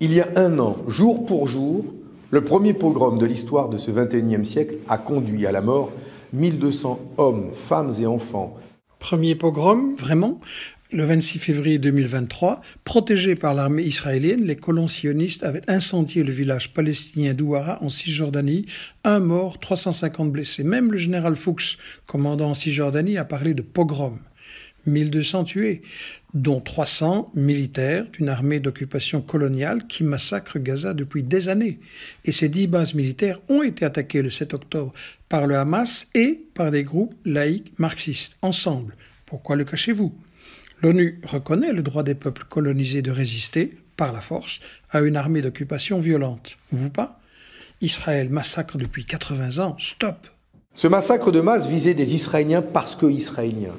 Il y a un an, jour pour jour, le premier pogrom de l'histoire de ce 21e siècle a conduit à la mort 1200 hommes, femmes et enfants. Premier pogrom, vraiment le 26 février 2023, protégés par l'armée israélienne, les colons sionistes avaient incendié le village palestinien d'Ouara en Cisjordanie. Un mort, 350 blessés. Même le général Fuchs, commandant en Cisjordanie, a parlé de pogrom. 1200 tués, dont 300 militaires d'une armée d'occupation coloniale qui massacre Gaza depuis des années. Et ces dix bases militaires ont été attaquées le 7 octobre par le Hamas et par des groupes laïcs marxistes, ensemble. Pourquoi le cachez-vous L'ONU reconnaît le droit des peuples colonisés de résister, par la force, à une armée d'occupation violente. Vous pas Israël massacre depuis 80 ans. Stop Ce massacre de masse visait des Israéliens parce que Israéliens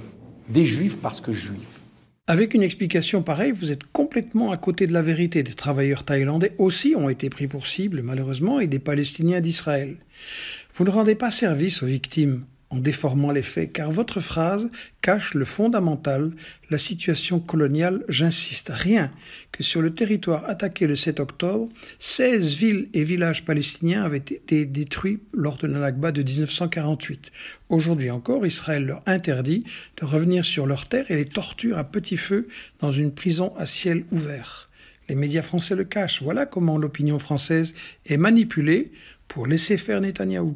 des juifs parce que juifs. Avec une explication pareille, vous êtes complètement à côté de la vérité. Des travailleurs thaïlandais aussi ont été pris pour cible, malheureusement, et des Palestiniens d'Israël. Vous ne rendez pas service aux victimes en déformant les faits, car votre phrase cache le fondamental, la situation coloniale, j'insiste, rien que sur le territoire attaqué le 7 octobre, 16 villes et villages palestiniens avaient été détruits lors de l'Anakba de 1948. Aujourd'hui encore, Israël leur interdit de revenir sur leurs terres et les torture à petit feu dans une prison à ciel ouvert. Les médias français le cachent. Voilà comment l'opinion française est manipulée pour laisser faire Netanyahou.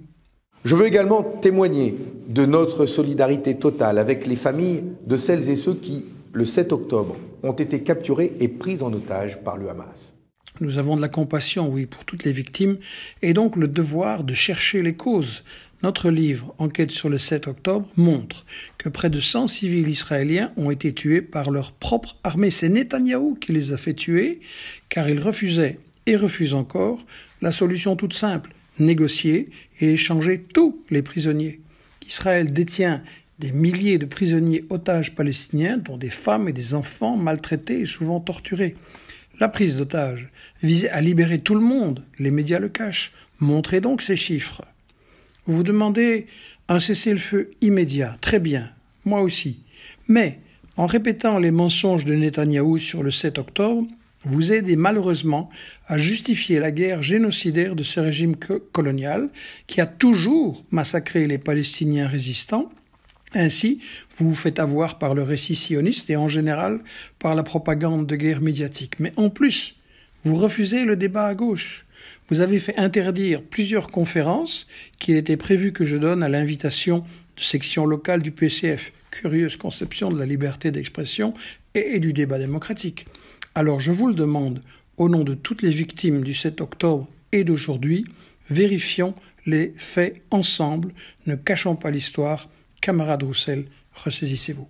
Je veux également témoigner de notre solidarité totale avec les familles de celles et ceux qui, le 7 octobre, ont été capturés et pris en otage par le Hamas. Nous avons de la compassion, oui, pour toutes les victimes, et donc le devoir de chercher les causes. Notre livre Enquête sur le 7 octobre montre que près de 100 civils israéliens ont été tués par leur propre armée. C'est Netanyahou qui les a fait tuer, car il refusait, et refuse encore, la solution toute simple, négocier et échanger tous les prisonniers. Israël détient des milliers de prisonniers otages palestiniens, dont des femmes et des enfants maltraités et souvent torturés. La prise d'otages visait à libérer tout le monde, les médias le cachent. Montrez donc ces chiffres. Vous demandez un cessez-le-feu immédiat, très bien, moi aussi. Mais en répétant les mensonges de Netanyahou sur le 7 octobre, vous aidez malheureusement à justifier la guerre génocidaire de ce régime colonial qui a toujours massacré les Palestiniens résistants. Ainsi, vous vous faites avoir par le récit sioniste et en général par la propagande de guerre médiatique. Mais en plus, vous refusez le débat à gauche. Vous avez fait interdire plusieurs conférences qu'il était prévu que je donne à l'invitation de sections locales du PCF. Curieuse conception de la liberté d'expression et du débat démocratique. Alors je vous le demande, au nom de toutes les victimes du 7 octobre et d'aujourd'hui, vérifions les faits ensemble, ne cachons pas l'histoire. Camarade Roussel, ressaisissez-vous.